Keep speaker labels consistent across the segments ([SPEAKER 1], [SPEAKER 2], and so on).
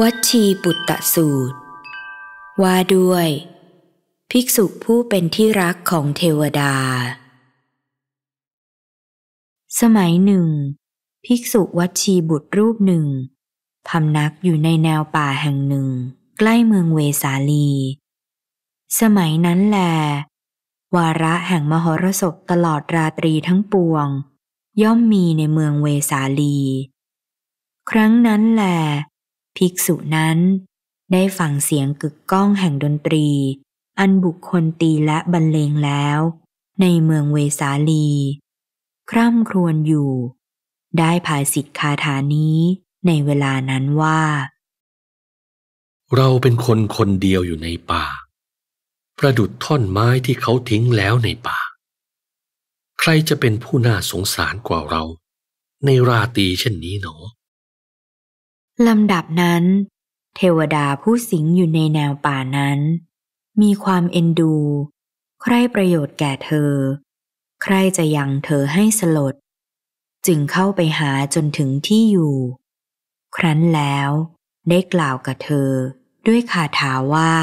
[SPEAKER 1] วัชีปุตตะสูตร ว่าด้วย ภิกษุผู้เป็นที่รักของเทวดา สมัยหนึ่ง ภิกษุวัชีบุตรรูปหนึ่งพำนักอยู่ในแนวป่าแห่งหนึ่ง ใกล้เมืองเวสาลี สมัยนั้นแล วาระแห่งมหรสพตลอดราตรีทั้งปวง ย่อมมีในเมืองเวสาลี ครั้งนั้นแหละภิกษุนั้นได้ฟังเสียงกึกก้องแห่งดนตรี อันบุคคลตีและบรรเลงแล้ว ในเมืองเวสาลี คร่ำครวญอยู่ ได้ภาสิทธคาถานี้ในเวลานั้นว่า
[SPEAKER 2] เราเป็นคนคนเดียวอยู่ในป่า ประดุดท่อนไม้ที่เขาทิ้งแล้วในป่า ใครจะเป็นผู้น่าสงสารกว่าเรา ในราตีเช่นนี้หนอ
[SPEAKER 1] ลำดับนั้น เทวดาผู้สิงอยู่ในแนวป่านั้น มีความเอ็นดู ใครประโยชน์แก่เธอ ใครจะยังเธอให้สลด จึงเข้าไปหาจนถึงที่อยู่ ครั้นแล้ว ได้กล่าวกับเธอด้วยคาถาว่า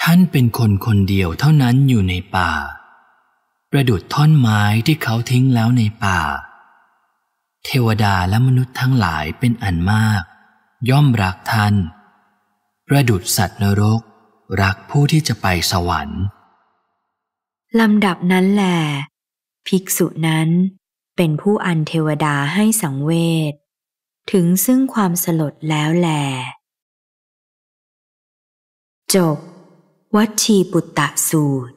[SPEAKER 1] ท่านเป็น
[SPEAKER 3] คนคนเดียวเท่านั้นอยู่ในป่า ประดุดท่อนไม้ที่เขาทิ้งแล้วในป่าเทวดาและมนุษย์ทั้งหลายเป็นอันมาก ย่อมรักท่าน ประดุดสัตว์นรกรักผู้ที่จะไปสวรรค์
[SPEAKER 1] ลำดับนั้นแหลภิกษุนั้นเป็นผู้อันเทวดาให้สังเวชถึงซึ่งความสลดแล้วแหลจบวัชีปุตตะสูตร